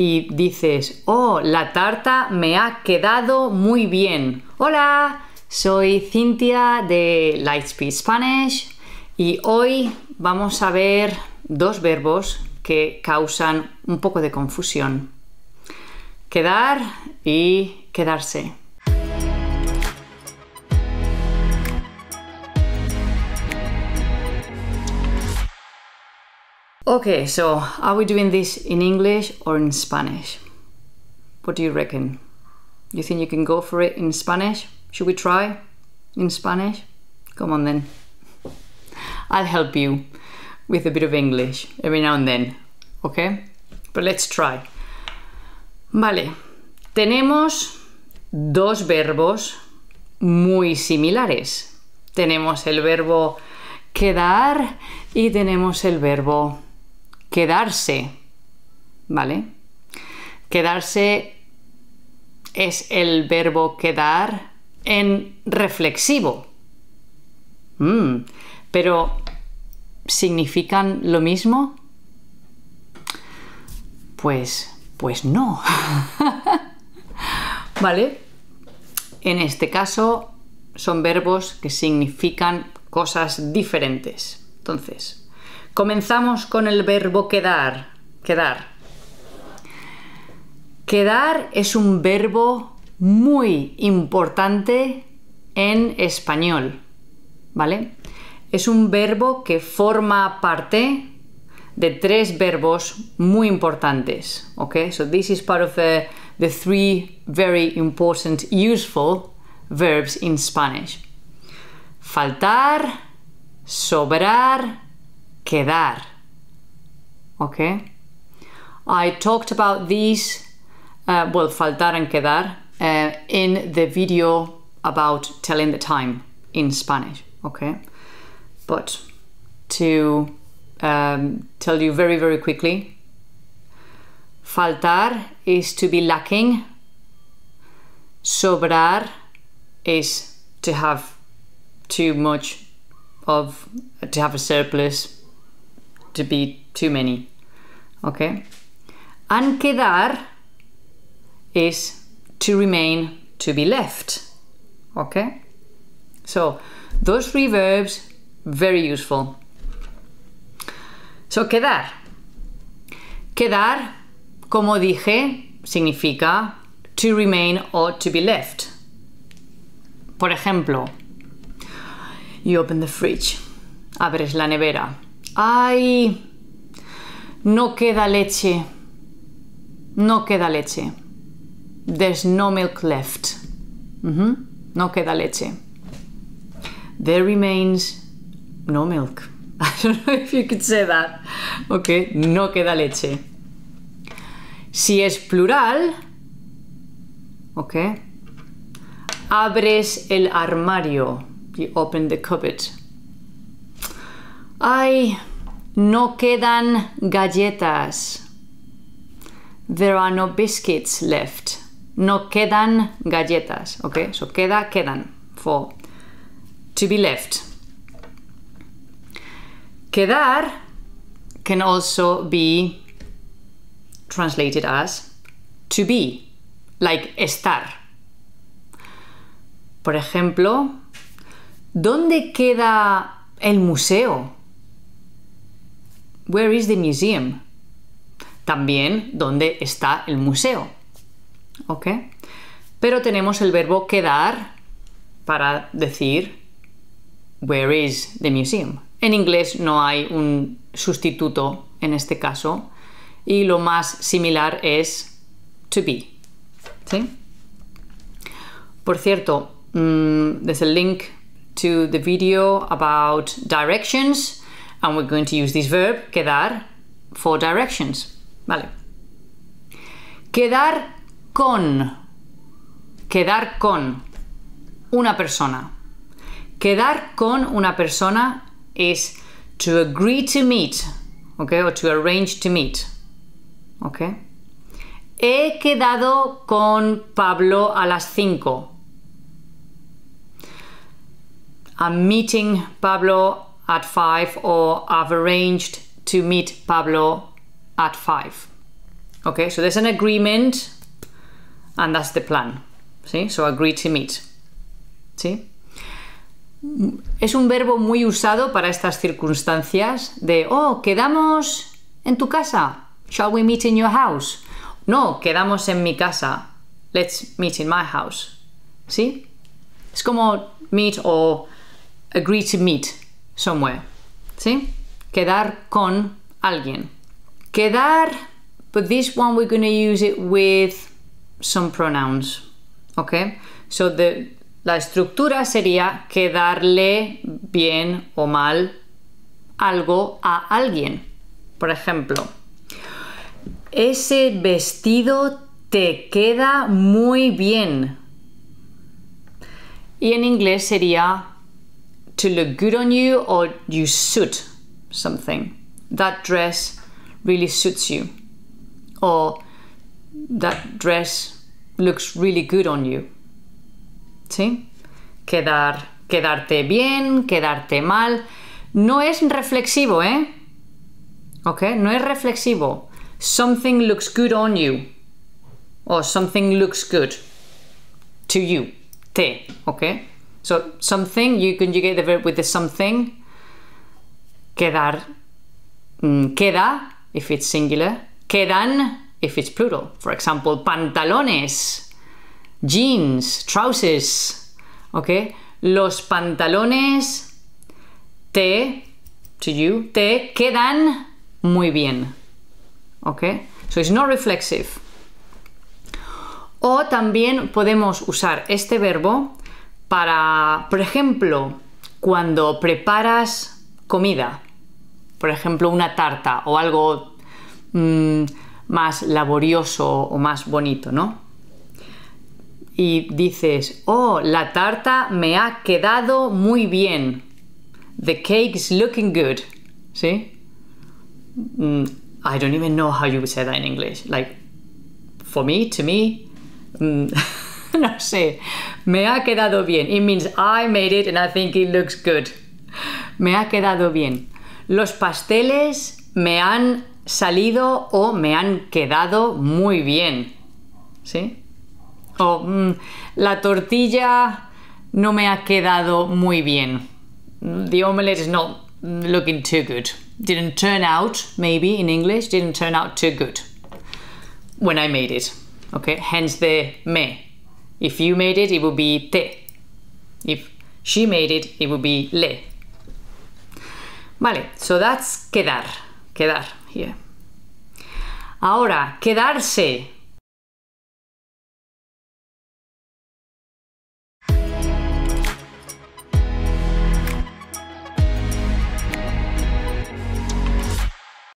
y dices, oh, la tarta me ha quedado muy bien. Hola, soy Cintia de Lightspeed Spanish y hoy vamos a ver dos verbos que causan un poco de confusión. Quedar y quedarse. Okay, so are we doing this in English or in Spanish? What do you reckon? You think you can go for it in Spanish? Should we try in Spanish? Come on then. I'll help you with a bit of English every now and then, okay? But let's try. Vale, tenemos dos verbos muy similares. Tenemos el verbo quedar y tenemos el verbo quedarse, ¿vale? Quedarse es el verbo quedar en reflexivo. Mm. pero, ¿significan lo mismo? Pues, pues no. ¿Vale? En este caso son verbos que significan cosas diferentes. Entonces, Comenzamos con el verbo quedar. Quedar. Quedar es un verbo muy importante en español, ¿vale? Es un verbo que forma parte de tres verbos muy importantes, ¿ok? So this is part of the, the three very important useful verbs in Spanish. Faltar, sobrar quedar. Okay? I talked about these, uh, well, faltar and quedar, uh, in the video about telling the time in Spanish. Okay? But to um, tell you very, very quickly, faltar is to be lacking, sobrar is to have too much of to have a surplus to be too many. Okay? And quedar is to remain, to be left. Okay? So those three verbs, very useful. So quedar. Quedar, como dije, significa to remain or to be left. Por ejemplo, you open the fridge, abres la nevera. ¡Ay! No queda leche. No queda leche. There's no milk left. No queda leche. There remains no milk. I don't know if you could say that. Ok, no queda leche. Si es plural, ok, abres el armario. You open the cupboard. Ay, no quedan galletas. There are no biscuits left. No quedan galletas, ¿ok? So queda, quedan. For to be left. Quedar can also be translated as to be, like estar. Por ejemplo, ¿dónde queda el museo? Where is the museum? También, ¿dónde está el museo? ¿Ok? Pero tenemos el verbo quedar para decir Where is the museum? En inglés no hay un sustituto en este caso y lo más similar es to be. ¿Sí? Por cierto, mm, there's a link to the video about directions And we're going to use this verb, quedar, for directions. Vale. Quedar con. Quedar con una persona. Quedar con una persona es to agree to meet, ¿ok? or to arrange to meet, ¿ok? He quedado con Pablo a las 5. I'm meeting Pablo at 5 or I've arranged to meet Pablo at 5. Okay, so there's an agreement and that's the plan. See, so agree to meet. See? Es un verbo muy usado para estas circunstancias de, oh, quedamos en tu casa. Shall we meet in your house? No, quedamos en mi casa. Let's meet in my house. See, it's como meet or agree to meet. somewhere, ¿sí? Quedar con alguien. Quedar, but this one we're going to use it with some pronouns, Ok. So the, la estructura sería quedarle bien o mal algo a alguien. Por ejemplo, ese vestido te queda muy bien. Y en inglés sería to look good on you or you suit something. That dress really suits you. Or that dress looks really good on you. ¿Sí? Quedar, quedarte bien, quedarte mal. No es reflexivo, ¿eh? Okay. No es reflexivo. Something looks good on you. Or something looks good to you. Te, ¿ok? So something, you conjugate the verb with the something. Quedar. Mm, queda, if it's singular. Quedan, if it's plural. For example, pantalones, jeans, trousers. Okay? Los pantalones te, to you, te quedan muy bien. Okay? So it's not reflexive. O también podemos usar este verbo para, por ejemplo, cuando preparas comida, por ejemplo, una tarta o algo mm, más laborioso o más bonito, ¿no? Y dices, oh, la tarta me ha quedado muy bien. The is looking good. ¿Sí? Mm, I don't even know how you would say that in English. Like, for me, to me. Mm, no sé, me ha quedado bien. It means I made it and I think it looks good. Me ha quedado bien. Los pasteles me han salido o me han quedado muy bien. ¿Sí? O mm, la tortilla no me ha quedado muy bien. The omelette is not looking too good. Didn't turn out, maybe in English, didn't turn out too good when I made it. Okay, hence the me If you made it, it would be te. If she made it, it would be le. Vale, so that's quedar, quedar here. Ahora, quedarse.